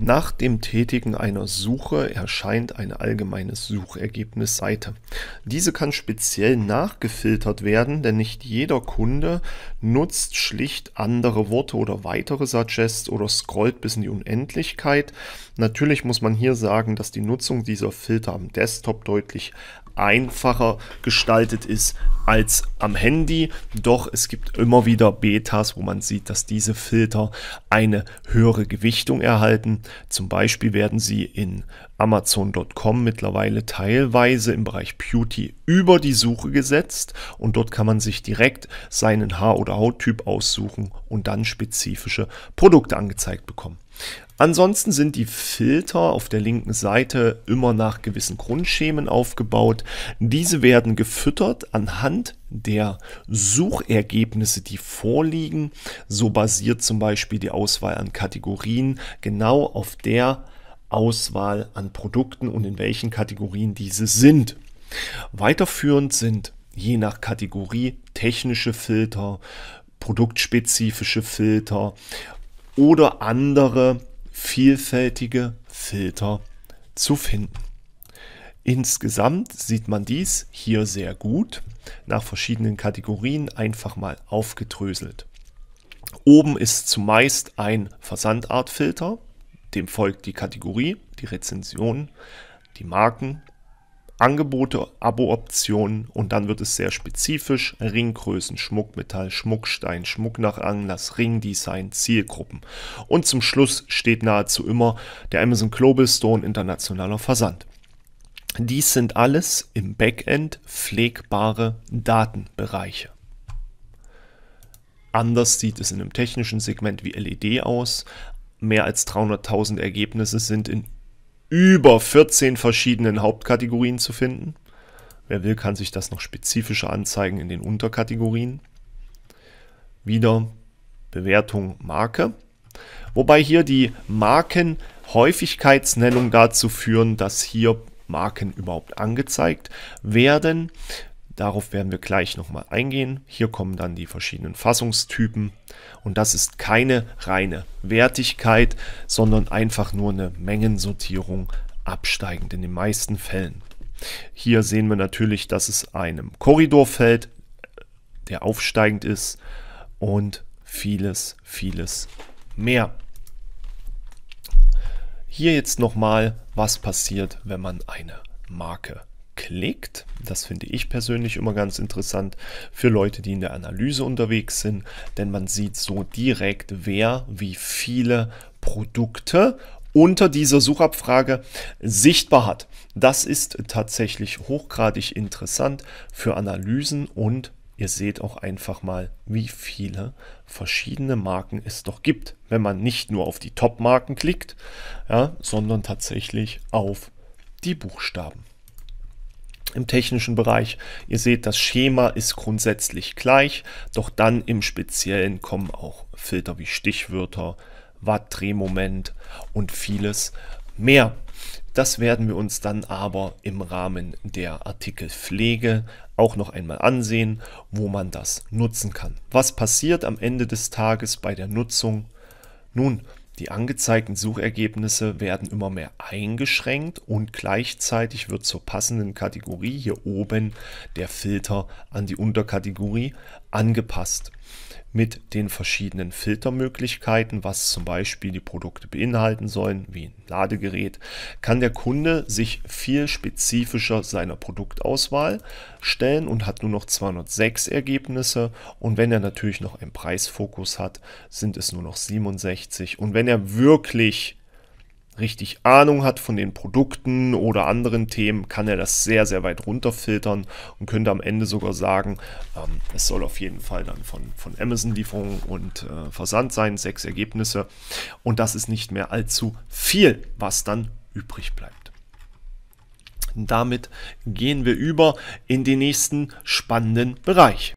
Nach dem Tätigen einer Suche erscheint ein allgemeines Suchergebnisseite. Diese kann speziell nachgefiltert werden, denn nicht jeder Kunde nutzt schlicht andere Worte oder weitere Suggests oder scrollt bis in die Unendlichkeit. Natürlich muss man hier sagen, dass die Nutzung dieser Filter am Desktop deutlich einfacher gestaltet ist als am Handy. Doch es gibt immer wieder Betas, wo man sieht, dass diese Filter eine höhere Gewichtung erhalten. Zum Beispiel werden sie in Amazon.com mittlerweile teilweise im Bereich Beauty über die Suche gesetzt und dort kann man sich direkt seinen Haar- oder Hauttyp aussuchen und dann spezifische Produkte angezeigt bekommen. Ansonsten sind die Filter auf der linken Seite immer nach gewissen Grundschemen aufgebaut. Diese werden gefüttert anhand der Suchergebnisse, die vorliegen. So basiert zum Beispiel die Auswahl an Kategorien genau auf der Auswahl an Produkten und in welchen Kategorien diese sind. Weiterführend sind je nach Kategorie technische Filter, produktspezifische Filter, oder andere vielfältige Filter zu finden. Insgesamt sieht man dies hier sehr gut nach verschiedenen Kategorien einfach mal aufgedröselt. Oben ist zumeist ein Versandartfilter, dem folgt die Kategorie, die Rezension, die Marken Angebote, Abo-Optionen und dann wird es sehr spezifisch. Ringgrößen, Schmuckmetall, Schmuckstein, Schmuck nach Anlass, Ringdesign, Zielgruppen. Und zum Schluss steht nahezu immer der Amazon Global Store internationaler Versand. Dies sind alles im Backend pflegbare Datenbereiche. Anders sieht es in einem technischen Segment wie LED aus. Mehr als 300.000 Ergebnisse sind in über 14 verschiedenen Hauptkategorien zu finden. Wer will, kann sich das noch spezifischer anzeigen in den Unterkategorien. Wieder Bewertung Marke. Wobei hier die Markenhäufigkeitsnennung dazu führen, dass hier Marken überhaupt angezeigt werden. Darauf werden wir gleich nochmal eingehen. Hier kommen dann die verschiedenen Fassungstypen und das ist keine reine Wertigkeit, sondern einfach nur eine Mengensortierung absteigend in den meisten Fällen. Hier sehen wir natürlich, dass es einem Korridor fällt, der aufsteigend ist und vieles, vieles mehr. Hier jetzt nochmal, was passiert, wenn man eine Marke klickt. Das finde ich persönlich immer ganz interessant für Leute, die in der Analyse unterwegs sind, denn man sieht so direkt, wer wie viele Produkte unter dieser Suchabfrage sichtbar hat. Das ist tatsächlich hochgradig interessant für Analysen und ihr seht auch einfach mal, wie viele verschiedene Marken es doch gibt, wenn man nicht nur auf die Top-Marken klickt, ja, sondern tatsächlich auf die Buchstaben im technischen Bereich. Ihr seht, das Schema ist grundsätzlich gleich, doch dann im Speziellen kommen auch Filter wie Stichwörter, Watt, Drehmoment und vieles mehr. Das werden wir uns dann aber im Rahmen der Artikelpflege auch noch einmal ansehen, wo man das nutzen kann. Was passiert am Ende des Tages bei der Nutzung? Nun, die angezeigten Suchergebnisse werden immer mehr eingeschränkt und gleichzeitig wird zur passenden Kategorie hier oben der Filter an die Unterkategorie angepasst mit den verschiedenen Filtermöglichkeiten, was zum Beispiel die Produkte beinhalten sollen, wie ein Ladegerät, kann der Kunde sich viel spezifischer seiner Produktauswahl stellen und hat nur noch 206 Ergebnisse. Und wenn er natürlich noch einen Preisfokus hat, sind es nur noch 67. Und wenn er wirklich richtig Ahnung hat von den Produkten oder anderen Themen, kann er das sehr, sehr weit runterfiltern und könnte am Ende sogar sagen, ähm, es soll auf jeden Fall dann von, von Amazon-Lieferung und äh, Versand sein, sechs Ergebnisse. Und das ist nicht mehr allzu viel, was dann übrig bleibt. Damit gehen wir über in den nächsten spannenden Bereich.